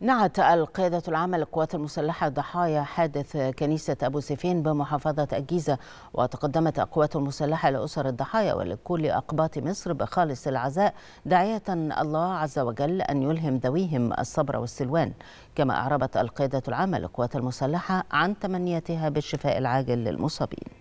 نعت القيادة العامة للقوات المسلحة ضحايا حادث كنيسة أبو سيفين بمحافظة الجيزة وتقدمت القوات المسلحة لأسر الضحايا ولكل أقباط مصر بخالص العزاء داعية الله عز وجل أن يلهم ذويهم الصبر والسلوان كما أعربت القيادة العامة للقوات المسلحة عن تمنياتها بالشفاء العاجل للمصابين